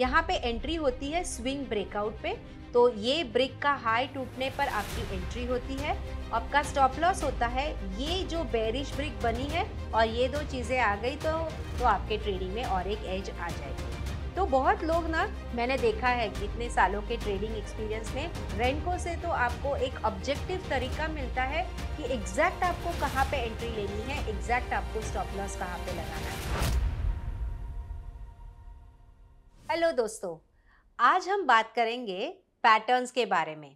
यहाँ पे एंट्री होती है स्विंग ब्रेकआउट पे तो ये ब्रेक का हाई टूटने पर आपकी एंट्री होती है आपका स्टॉप लॉस होता है ये जो बेरिश ब्रिक बनी है और ये दो चीज़ें आ गई तो तो आपके ट्रेडिंग में और एक एज आ जाएगी तो बहुत लोग ना मैंने देखा है इतने सालों के ट्रेडिंग एक्सपीरियंस में रेंको से तो आपको एक ऑब्जेक्टिव तरीका मिलता है कि एग्जैक्ट आपको कहाँ पे एंट्री लेनी है एग्जैक्ट आपको स्टॉप लॉस कहाँ पे लगाना है हेलो दोस्तों आज हम बात करेंगे पैटर्न्स के बारे में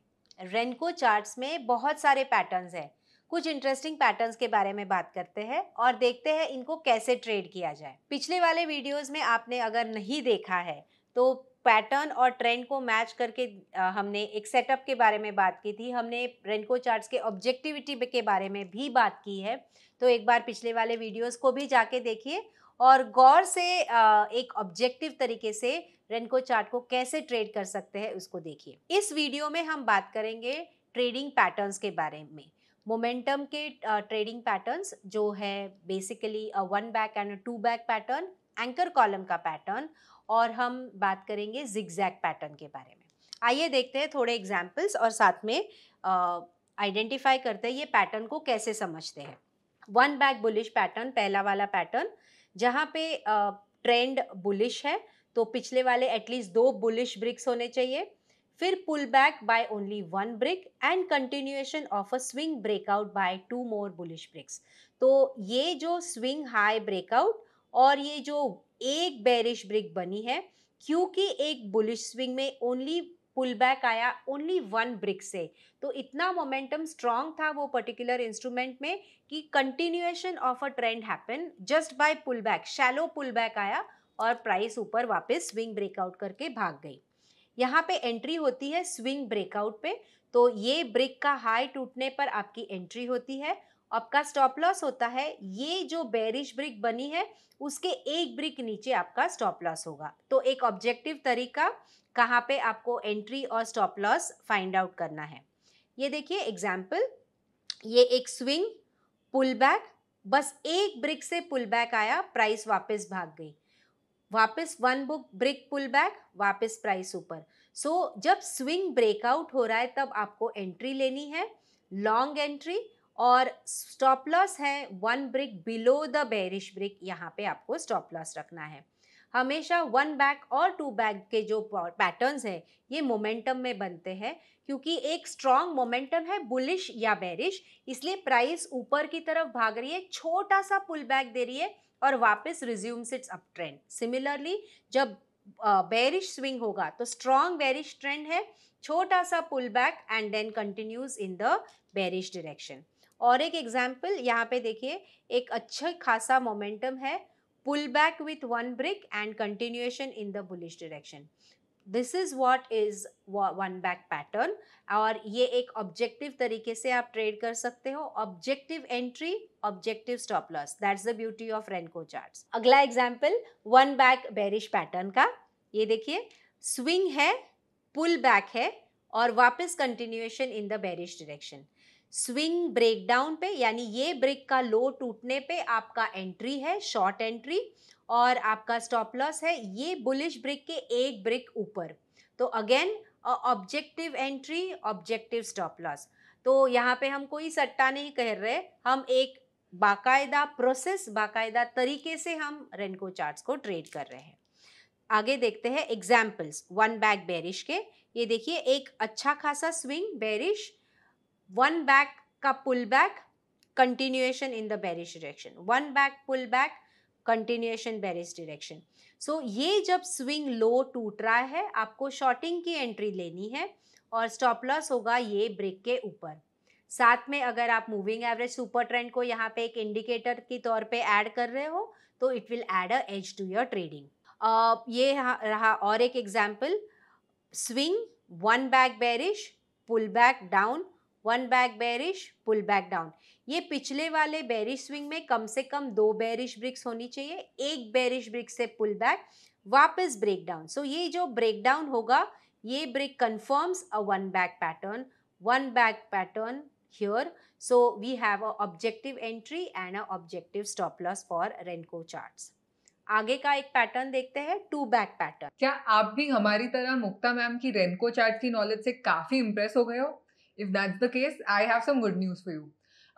रेनको चार्ट्स में बहुत सारे पैटर्न्स हैं कुछ इंटरेस्टिंग पैटर्न्स के बारे में बात करते हैं और देखते हैं इनको कैसे ट्रेड किया जाए पिछले वाले वीडियोस में आपने अगर नहीं देखा है तो पैटर्न और ट्रेंड को मैच करके हमने एक सेटअप के बारे में बात की थी हमने रेनको चार्ट्स के ऑब्जेक्टिविटी के बारे में भी बात की है तो एक बार पिछले वाले वीडियोस को भी जाके देखिए और गौर से एक ऑब्जेक्टिव तरीके से रेनको चार्ट को कैसे ट्रेड कर सकते हैं उसको देखिए इस वीडियो में हम बात करेंगे ट्रेडिंग पैटर्न्स के बारे में मोमेंटम के ट्रेडिंग पैटर्न्स जो है basically one back and two back pattern anchor column का पैटर्न और हम बात करेंगे जिगजैग पैटर्न के बारे में आइए देखते हैं थोड़े एग्जाम्पल्स और साथ में आइडेंटिफाई करते हैं ये पैटर्न को कैसे समझते हैं वन बैक बुलिश पैटर्न पहला वाला पैटर्न जहाँ पे ट्रेंड बुलिश है तो पिछले वाले एटलीस्ट दो बुलिश ब्रिक्स होने चाहिए फिर pull back by only one brick and continuation of a swing breakout by two more bullish bricks तो ये जो स्विंग हाई ब्रेकआउट और ये जो एक बेरिश ब्रिक बनी है क्योंकि एक बुलिश स्विंग में ओनली पुल बैक आया ओनली वन ब्रिक से तो इतना मोमेंटम स्ट्रांग था वो पर्टिकुलर इंस्ट्रूमेंट में कि continuation of a trend happen just by pull back shallow pull back आया और प्राइस ऊपर वापस स्विंग ब्रेकआउट करके भाग गई यहाँ पे एंट्री होती है स्विंग ब्रेकआउट पे तो ये ब्रिक का हाई टूटने पर आपकी एंट्री होती है आपका स्टॉप लॉस होता है ये जो बेरिश ब्रिक बनी है उसके एक ब्रिक नीचे आपका स्टॉप लॉस होगा तो एक ऑब्जेक्टिव तरीका कहाँ पे आपको एंट्री और स्टॉप लॉस फाइंड आउट करना है ये देखिए एग्जाम्पल ये एक स्विंग पुल बैक बस एक ब्रिक से पुल बैक आया प्राइस वापस भाग गई वापस one book brick pull back वापस प्राइस ऊपर सो so, जब स्विंग ब्रेकआउट हो रहा है तब आपको एंट्री लेनी है लॉन्ग एंट्री और स्टॉप लॉस है one brick below the bearish brick यहाँ पे आपको स्टॉप लॉस रखना है हमेशा वन बैक और टू बैक के जो पैटर्न्स हैं ये मोमेंटम में बनते हैं क्योंकि एक स्ट्रॉन्ग मोमेंटम है बुलिश या बेरिश इसलिए प्राइस ऊपर की तरफ भाग रही है छोटा सा पुल बैक दे रही है और वापस resumes its up trend similarly जब बेरिश स्विंग होगा तो स्ट्रॉन्ग बेरिश ट्रेंड है छोटा सा pull back and then continues in the bearish direction और एक एग्जाम्पल यहाँ पे देखिए एक अच्छा खासा मोमेंटम है pull back with one brick and continuation in the bullish direction this is what is one back pattern और ये एक ऑब्जेक्टिव तरीके से आप ट्रेड कर सकते हो objective entry objective stop loss that's the beauty of रेनको chart अगला example one back bearish pattern का ये देखिए स्विंग है पुल बैक है और वापस continuation in the bearish direction swing breakdown पे यानी ये ब्रेक का लो टूटने पे आपका एंट्री है शॉर्ट एंट्री और आपका स्टॉप लॉस है ये बुलिश ब्रेक के एक ब्रेक ऊपर तो again objective entry objective stop loss तो यहाँ पे हम कोई सट्टा नहीं कह रहे हम एक बाकायदा प्रोसेस बाकायदा तरीके से हम रेनको चार्ट्स को ट्रेड कर रहे हैं आगे देखते हैं एग्जाम्पल्स वन बैग बेरिश के ये देखिए एक अच्छा खासा स्विंग बेरिश वन बैक का pull back continuation in the bearish direction one back pull back continuation bearish direction so ये जब स्विंग लो टूट रहा है आपको शॉर्टिंग की एंट्री लेनी है और स्टॉप लॉस होगा ये ब्रेक के ऊपर साथ में अगर आप मूविंग एवरेज सुपर ट्रेंड को यहाँ पे एक इंडिकेटर के तौर पे ऐड कर रहे हो तो it will add a edge to your trading ये रहा और एक example swing one back bearish pull back down one back bearish pull back down ये पिछले वाले बैरिश स्विंग में कम से कम दो बैरिश ब्रिक्स होनी चाहिए एक बैरिश ब्रिक से पुल बैक वापस ब्रेक डाउन सो ये जो ब्रेक डाउन होगा ये break confirms a one back pattern one back pattern here so we have a objective entry and a objective stop loss for Renko charts आगे का एक pattern देखते हैं टू बैक पैटर्न क्या आप भी हमारी तरह मुक्ता मैम की रेनको चार्ट की नॉलेज से काफी इंप्रेस हो गए हो if that's the case I have some good news for you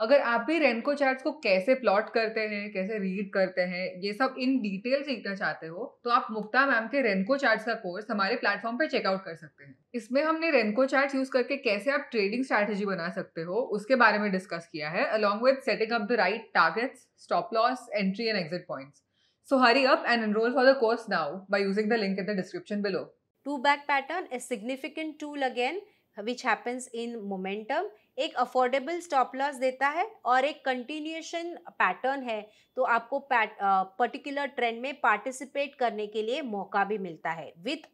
अगर आप भी रेनको चार्ट्स को कैसे प्लॉट करते हैं कैसे रीड करते हैं ये सब इन डिटेल सीखना चाहते हो तो आप मुक्ता मैम के रेनको चार्ट्स का कोर्स हमारे प्लेटफॉर्म पे चेकआउट कर सकते हैं इसमें हमने रेनको चार्ट्स यूज करके कैसे आप ट्रेडिंग स्ट्रैटेजी बना सकते हो उसके बारे में डिस्कस किया है along with setting up the right targets stop loss entry and exit points so hurry up and enroll for the course now by using the link in the description below two back pattern is significant tool again which happens in momentum एक affordable stop loss देता है और एक continuation pattern है तो आपको particular trend में participate करने के लिए मौका भी मिलता है with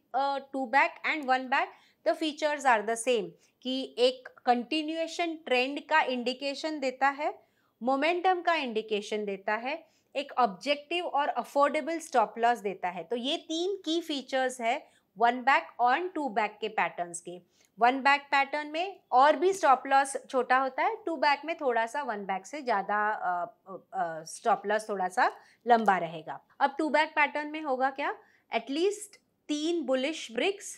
two back and one back the features are the same कि एक कंटिन्यूएशन ट्रेंड का इंडिकेशन देता है मोमेंटम का इंडिकेशन देता है एक ऑब्जेक्टिव और अफोर्डेबल स्टॉप लॉस देता है तो ये तीन की फीचर्स है वन बैक और टू बैक के पैटर्न्स के वन बैक पैटर्न में और भी स्टॉप लॉस छोटा होता है टू बैक में थोड़ा सा वन बैक से ज़्यादा स्टॉप लॉस थोड़ा सा लंबा रहेगा अब टू बैक पैटर्न में होगा क्या एटलीस्ट तीन bullish bricks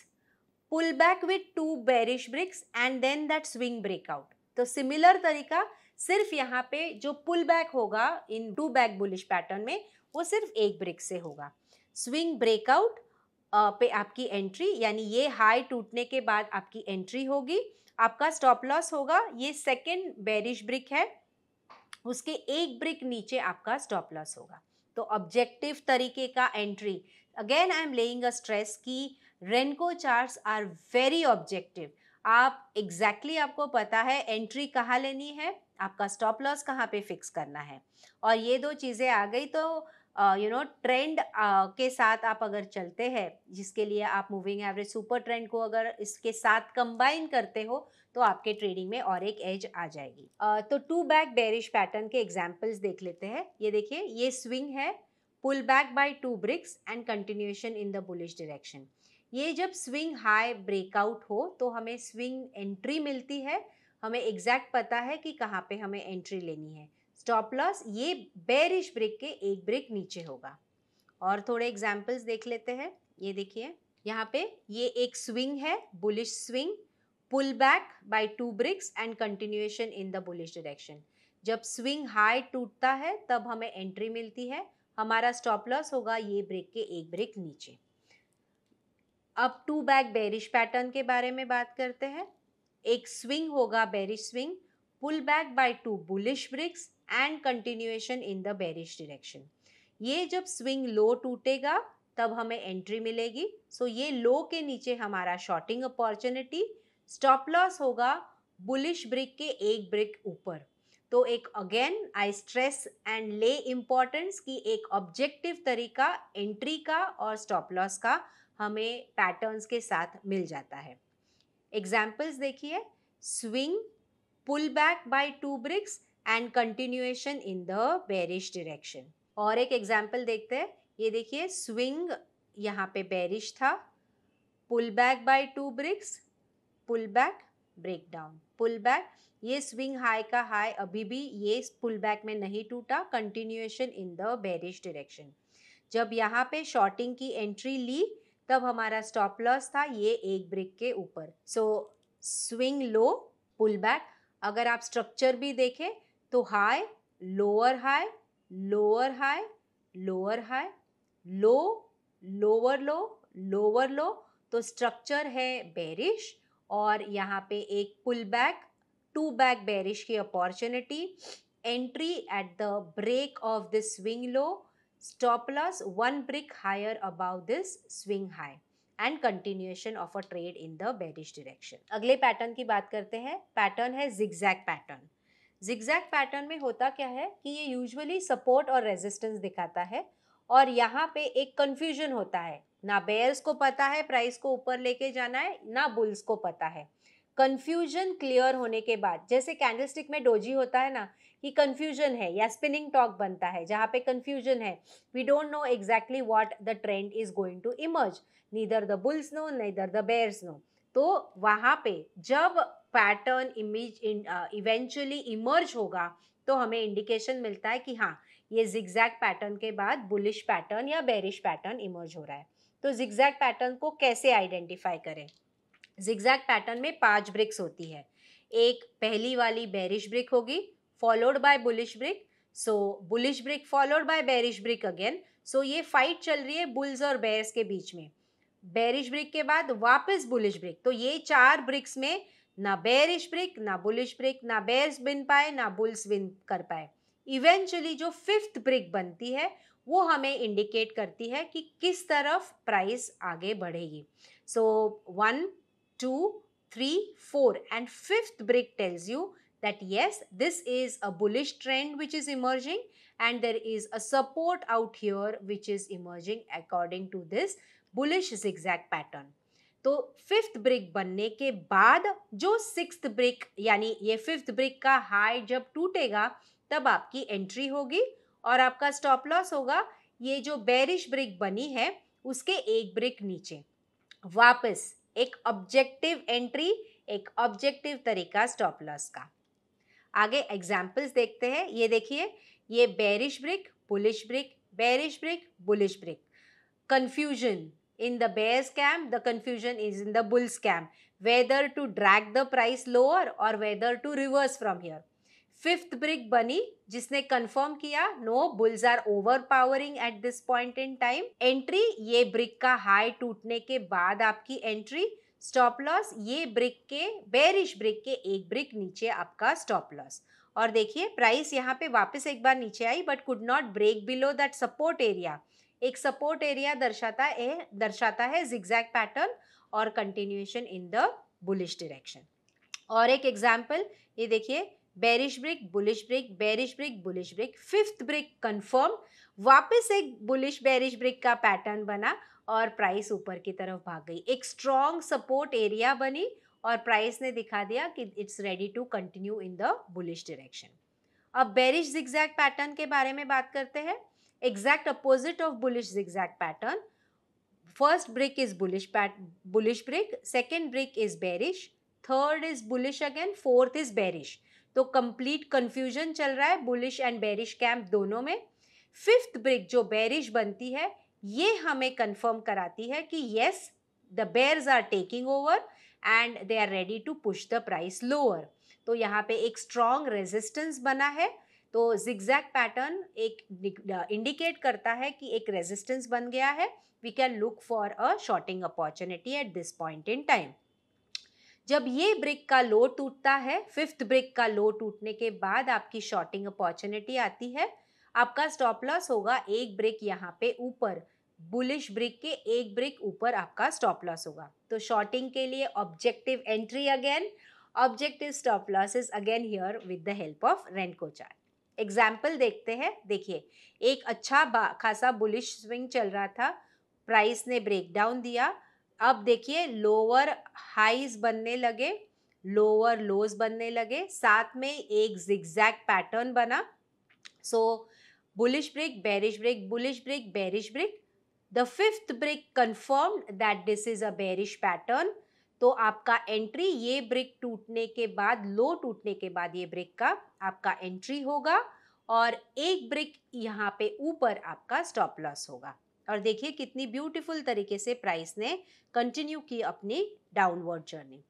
pull back with two bearish bricks and then that swing breakout तो सिमिलर तरीका सिर्फ यहाँ पे जो पुल बैक होगा in two back bullish pattern में वो सिर्फ एक ब्रिक से होगा स्विंग ब्रेकआउट पे आपकी एंट्री यानी ये हाई टूटने के बाद आपकी एंट्री होगी आपका स्टॉप लॉस होगा ये सेकेंड बेरिश ब्रिक है उसके एक ब्रिक नीचे आपका स्टॉप लॉस होगा तो ऑब्जेक्टिव तरीके का entry again I am laying a stress की Renko charts are very objective आप एग्जैक्टली exactly आपको पता है एंट्री कहाँ लेनी है आपका स्टॉप लॉस कहाँ पे फिक्स करना है और ये दो चीज़ें आ गई तो यू नो ट्रेंड के साथ आप अगर चलते हैं जिसके लिए आप मूविंग एवरेज सुपर ट्रेंड को अगर इसके साथ कंबाइन करते हो तो आपके ट्रेडिंग में और एक एज आ जाएगी uh, तो टू बैक बेरिश पैटर्न के एग्जाम्पल्स देख लेते हैं ये देखिए ये स्विंग है pull back by two bricks and continuation in the bullish direction ये जब स्विंग हाई ब्रेकआउट हो तो हमें स्विंग एंट्री मिलती है हमें एग्जैक्ट पता है कि कहाँ पे हमें एंट्री लेनी है स्टॉप लॉस ये बेरिश ब्रेक के एक ब्रेक नीचे होगा और थोड़े एग्जाम्पल्स देख लेते हैं ये देखिए यहाँ पे ये एक स्विंग है bullish swing pull back by two bricks and continuation in the bullish direction जब स्विंग हाई टूटता है तब हमें एंट्री मिलती है हमारा स्टॉप लॉस होगा ये ब्रेक के एक ब्रेक नीचे अब टू बैक बेरिश पैटर्न के बारे में बात करते हैं एक स्विंग होगा bearish swing pull back by two bullish bricks and continuation in the bearish direction ये जब स्विंग लो टूटेगा तब हमें एंट्री मिलेगी सो so ये लो के नीचे हमारा शॉर्टिंग अपॉर्चुनिटी स्टॉप लॉस होगा बुलिश ब्रिक के एक ब्रिक ऊपर तो एक again I stress and lay importance की एक ऑब्जेक्टिव तरीका एंट्री का और स्टॉप लॉस का हमें पैटर्न्स के साथ मिल जाता है एग्जाम्पल्स देखिए swing pull back by two bricks and continuation in the bearish direction और एक एग्जाम्पल देखते हैं ये देखिए स्विंग यहाँ पे बेरिश था pull back by two bricks pull back break down pull back ये स्विंग हाई का हाई अभी भी ये पुल बैक में नहीं टूटा continuation in the bearish direction जब यहाँ पे शॉर्टिंग की एंट्री ली तब हमारा स्टॉप लॉस था ये एक ब्रिक के ऊपर सो स्विंग लो पुल बैक अगर आप स्ट्रक्चर भी देखें तो high lower high lower high lower high low lower low lower low तो स्ट्रक्चर है बेरिश और यहाँ पे एक pull back to back bearish की opportunity entry at the break of this swing low stop loss one brick higher above this swing high and continuation of a trade in the bearish direction अगले pattern की बात करते हैं pattern है zigzag pattern zigzag pattern में होता क्या है कि ये यूजुअली सपोर्ट और रेजिस्टेंस दिखाता है और यहाँ पे एक कंफ्यूजन होता है ना बेयर्स को पता है प्राइस को ऊपर लेके जाना है ना बुल्स को पता है कंफ्यूजन क्लियर होने के बाद जैसे कैंडलस्टिक में डोजी होता है ना कि कंफ्यूजन है या स्पिनिंग टॉक बनता है जहाँ पे कंफ्यूजन है we don't know exactly what the trend is going to emerge neither the bulls know neither the bears know तो वहाँ पे जब पैटर्न इमेज इवेंचुअली इमर्ज होगा तो हमें इंडिकेशन मिलता है कि हाँ ये जिग्जैग पैटर्न के बाद बुलिश पैटर्न या बेरिश पैटर्न इमर्ज हो रहा है तो जिग्जैग पैटर्न को कैसे आइडेंटिफाई करें जिग्जैग पैटर्न में पांच ब्रिक्स होती है एक पहली वाली बेरिश ब्रिक होगी followed by bullish brick so bullish brick followed by bearish brick again so ये फाइट चल रही है बुल्स और बेयर्स के बीच में बेरिश ब्रिक के बाद वापस बुलिश ब्रिक तो ये चार ब्रिक्स में ना बेरिश ब्रेक ना बुलिश ब्रेक ना बेयर्स बिन पाए ना बुल्स बिन कर पाए इवेंचुअली जो फिफ्थ ब्रिक बनती है वो हमें इंडिकेट करती है कि किस तरफ प्राइस आगे बढ़ेगी so one two three four and fifth brick tells you that yes this is a bullish trend which is emerging and there is a support out here which is emerging according to this bullish is exact pattern तो fifth brick बनने के बाद जो sixth brick यानी ये fifth brick का high जब टूटेगा तब आपकी एंट्री होगी और आपका स्टॉप लॉस होगा ये जो बैरिश ब्रिक बनी है उसके एक ब्रिक नीचे वापस एक ऑब्जेक्टिव एंट्री एक ऑब्जेक्टिव तरीका स्टॉप लॉस का आगे एग्जाम्पल्स देखते हैं ये देखिए ये bearish brick bullish brick bearish brick bullish brick confusion in the bear's camp, the confusion is in the bull's camp. Whether to drag the price lower or whether to reverse from here. Fifth brick बनी जिसने confirm किया no bulls are overpowering at this point in time entry ये brick का high टूटने के बाद आपकी एंट्री स्टॉप लॉस ये ब्रिक के बेरिश ब्रिक के एक ब्रिक नीचे आपका स्टॉप लॉस और देखिए प्राइस यहाँ पे वापस एक बार नीचे आई but could not break below that support area एक सपोर्ट एरिया दर्शाता है दर्शाता है जिग्जैग पैटर्न और continuation in the bullish direction और एक एग्जाम्पल ये देखिए bearish brick bullish brick bearish brick bullish brick fifth brick confirm वापस एक बुलिश बेरिश ब्रिक का पैटर्न बना और प्राइस ऊपर की तरफ भाग गई एक स्ट्रॉन्ग सपोर्ट एरिया बनी और प्राइस ने दिखा दिया कि it's ready to continue in the bullish direction अब बेरिश जिग्जैग पैटर्न के बारे में बात करते हैं exact opposite of bullish zigzag pattern. First brick is bullish pat bullish brick second brick is bearish, third is bullish again, fourth is bearish. तो complete confusion चल रहा है बुलिश एंड बेरिश कैंप दोनों में फिफ्थ ब्रिक जो bearish बनती है ये हमें कंफर्म कराती है कि yes the bears are taking over and they are ready to push the price lower तो यहाँ पे एक स्ट्रॉन्ग रेजिस्टेंस बना है तो जिग्जैग पैटर्न एक इंडिकेट करता है कि एक रेजिस्टेंस बन गया है we can look for a shorting opportunity at this point in time जब ये ब्रिक का लो टूटता है फिफ्थ ब्रिक का लो टूटने के बाद आपकी शॉर्टिंग अपॉर्चुनिटी आती है आपका स्टॉप लॉस होगा एक ब्रिक यहाँ पे ऊपर बुलिश ब्रिक के एक ब्रिक ऊपर आपका स्टॉप लॉस होगा तो शॉर्टिंग के लिए objective entry again objective stop loss is again here with the help of रेनको chart example देखते हैं देखिए एक अच्छा खासा बुलिश स्विंग चल रहा था प्राइस ने ब्रेक डाउन दिया अब देखिए लोअर हाइज बनने लगे लोअर लोज बनने लगे साथ में एक जिग्जैग पैटर्न बना so bullish break bearish break bullish break bearish break the fifth brick confirm that this is a bearish pattern तो आपका एंट्री ये ब्रिक टूटने के बाद लो टूटने के बाद ये ब्रेक का आपका एंट्री होगा और एक ब्रिक यहाँ पे ऊपर आपका स्टॉप लॉस होगा और देखिए कितनी ब्यूटीफुल तरीके से प्राइस ने कंटिन्यू की अपनी डाउनवर्ड जर्नी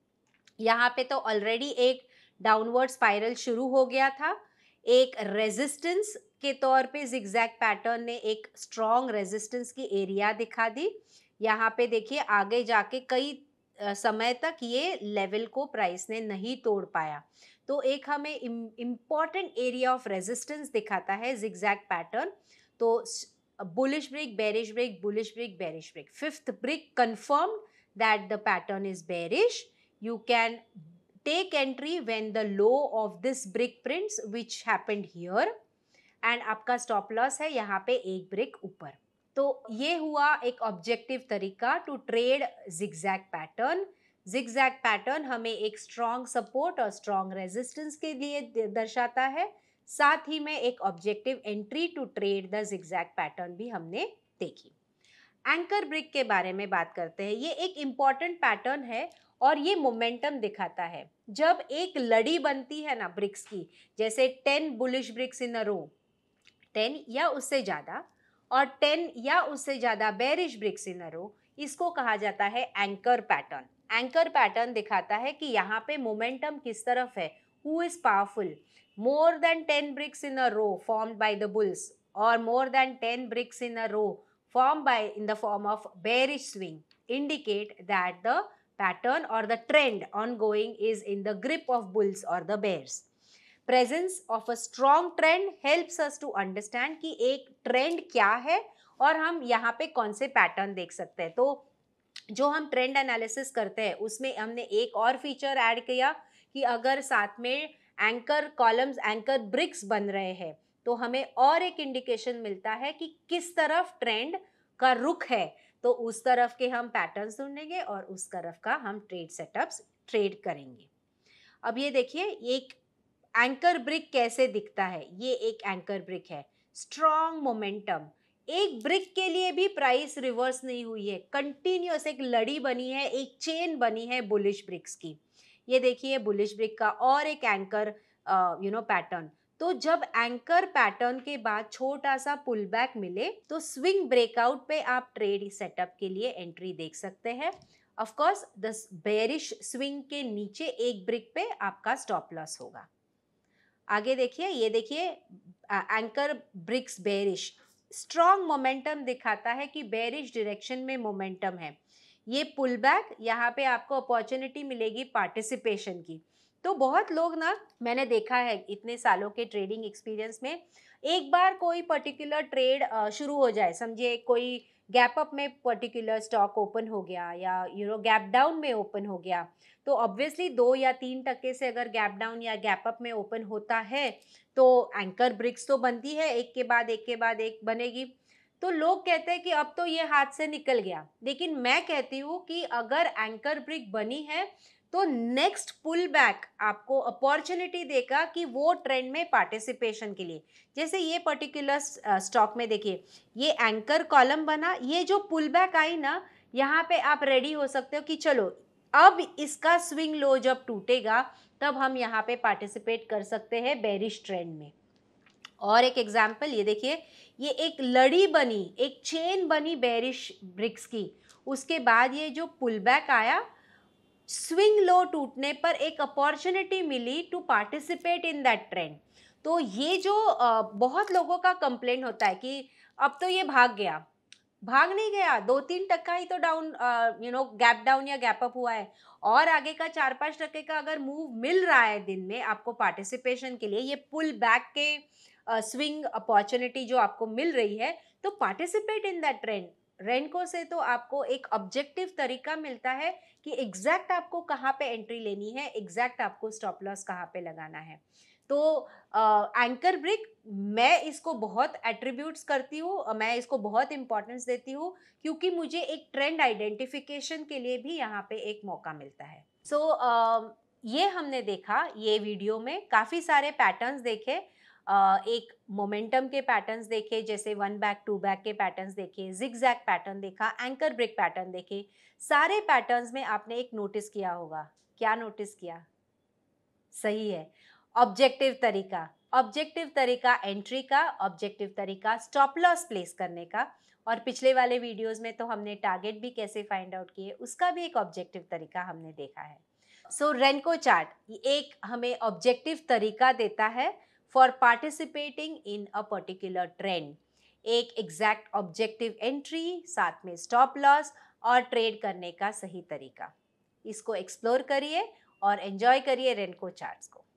यहाँ पे तो ऑलरेडी एक डाउनवर्ड स्पाइरल शुरू हो गया था एक रेजिस्टेंस के तौर पे जिग्जैग पैटर्न ने एक स्ट्रॉन्ग रेजिस्टेंस की एरिया दिखा दी यहाँ पे देखिए आगे जाके कई समय तक ये लेवल को प्राइस ने नहीं तोड़ पाया तो एक हमें इम्पॉर्टेंट एरिया ऑफ रेजिस्टेंस दिखाता है जिग्जैक पैटर्न तो bullish break bearish break bullish break bearish break fifth break confirm that the pattern is bearish you can take entry when the low of this brick prints which happened here and आपका stop loss है यहाँ पे एक brick ऊपर तो ये हुआ एक ऑब्जेक्टिव तरीका to trade zigzag pattern zigzag pattern हमें एक स्ट्रॉन्ग सपोर्ट और स्ट्रॉन्ग रेजिस्टेंस के लिए दर्शाता है साथ ही में एक objective entry to trade the zigzag pattern भी हमने देखी एंकर ब्रिक के बारे में बात करते हैं ये एक इम्पॉर्टेंट पैटर्न है और ये मोमेंटम दिखाता है जब एक लड़ी बनती है ना ब्रिक्स की जैसे ten bullish bricks in a row ten या उससे ज़्यादा और टेन या उससे ज़्यादा बैरिश ब्रिक्स इन अरो इसको कहा जाता है एंकर पैटर्न एंकर पैटर्न दिखाता है कि यहाँ पे मोमेंटम किस तरफ है who is powerful more than ten bricks in a row form by the bulls और more than ten bricks in a row form by in the form of bearish swing indicate that the pattern और the trend on going is in the grip of bulls और the bears presence of a strong trend helps us to understand कि एक trend क्या है और हम यहाँ पे कौन से पैटर्न देख सकते हैं तो जो हम ट्रेंड एनालिसिस करते हैं उसमें हमने एक और फीचर ऐड किया कि अगर साथ में एंकर कॉलम्स एंकर ब्रिक्स बन रहे हैं तो हमें और एक इंडिकेशन मिलता है कि किस तरफ ट्रेंड का रुख है तो उस तरफ के हम पैटर्न्स ढूंढेंगे और उस तरफ का हम ट्रेड सेटअप्स ट्रेड करेंगे अब ये देखिए एक एंकर ब्रिक कैसे दिखता है ये एक एंकर ब्रिक है स्ट्रॉन्ग मोमेंटम एक ब्रिक के लिए भी प्राइस रिवर्स नहीं हुई है कंटिन्यूस एक लड़ी बनी है एक चेन बनी है बुलिश ब्रिक्स की ये देखिए बुलिश ब्रिक का और एक एंकर यू नो पैटर्न तो जब एंकर पैटर्न के बाद छोटा सा पुल बैक मिले तो स्विंग ब्रेकआउट पे आप ट्रेड सेटअप के लिए एंट्री देख सकते हैं ऑफकोर्स दस बेरिश स्विंग के नीचे एक ब्रिक पे आपका स्टॉप लॉस होगा आगे देखिए ये देखिए anchor bricks bearish strong momentum दिखाता है कि बेरिश डायरेक्शन में मोमेंटम है ये पुल बैक यहाँ पे आपको अपॉर्चुनिटी मिलेगी पार्टिसिपेशन की तो बहुत लोग ना मैंने देखा है इतने सालों के ट्रेडिंग एक्सपीरियंस में एक बार कोई पर्टिकुलर ट्रेड शुरू हो जाए समझिए कोई गैप अप में पर्टिकुलर स्टॉक ओपन हो गया या यू नो गैप डाउन में ओपन हो गया तो ऑब्वियसली दो या तीन टक्के से अगर गैप डाउन या गैप अप में ओपन होता है तो एंकर ब्रिक्स तो बनती है एक के बाद एक के बाद एक बनेगी तो लोग कहते हैं कि अब तो ये हाथ से निकल गया लेकिन मैं कहती हूँ कि अगर एंकर ब्रिक बनी है तो नेक्स्ट पुल बैक आपको अपॉर्चुनिटी देगा कि वो ट्रेंड में पार्टिसिपेशन के लिए जैसे ये पर्टिकुलर स्टॉक में देखिए ये एंकर कॉलम बना ये जो पुल बैक आई ना यहाँ पे आप रेडी हो सकते हो कि चलो अब इसका स्विंग लो जब टूटेगा तब हम यहाँ पे पार्टिसिपेट कर सकते हैं बेरिश ट्रेंड में और एक एग्जाम्पल ये देखिए ये एक लड़ी बनी एक चेन बनी बेरिश ब्रिक्स की उसके बाद ये जो पुल बैक आया स्विंग लो टूटने पर एक अपॉर्चुनिटी मिली to participate in that trend तो ये जो बहुत लोगों का कंप्लेंट होता है कि अब तो ये भाग गया भाग नहीं गया दो तीन टक्का ही तो down you know gap down या गैप अप हुआ है और आगे का चार पाँच टक्के का अगर मूव मिल रहा है दिन में आपको पार्टिसिपेशन के लिए ये पुल बैक के स्विंग uh, अपॉर्चुनिटी जो आपको मिल रही है तो participate in that trend renko से तो आपको एक ऑब्जेक्टिव तरीका मिलता है कि एग्जैक्ट आपको कहाँ पे एंट्री लेनी है एग्जैक्ट आपको स्टॉप लॉस कहाँ पे लगाना है तो एंकर ब्रिक मैं इसको बहुत एट्रीब्यूट्स करती हूँ मैं इसको बहुत इंपॉर्टेंस देती हूँ क्योंकि मुझे एक ट्रेंड आइडेंटिफिकेशन के लिए भी यहाँ पे एक मौका मिलता है सो so, uh, ये हमने देखा ये वीडियो में काफ़ी सारे पैटर्न्स देखे एक मोमेंटम के पैटर्न्स देखे जैसे वन बैक टू बैक के पैटर्न्स देखे जैक पैटर्न देखा एंकर ब्रेक पैटर्न देखे सारे पैटर्न्स में आपने एक नोटिस किया होगा क्या नोटिस किया सही है ऑब्जेक्टिव तरीका ऑब्जेक्टिव तरीका एंट्री का ऑब्जेक्टिव तरीका स्टॉप लॉस प्लेस करने का और पिछले वाले वीडियोस में तो हमने टारगेट भी कैसे फाइंड आउट किए उसका भी एक ऑब्जेक्टिव तरीका हमने देखा है सो रेनको चार्ट एक हमें ऑब्जेक्टिव तरीका देता है for participating in a particular trend एक एग्जैक्ट ऑब्जेक्टिव एंट्री साथ में स्टॉप लॉस और ट्रेड करने का सही तरीका इसको एक्सप्लोर करिए और एंजॉय करिए रेनको चार्ट्स को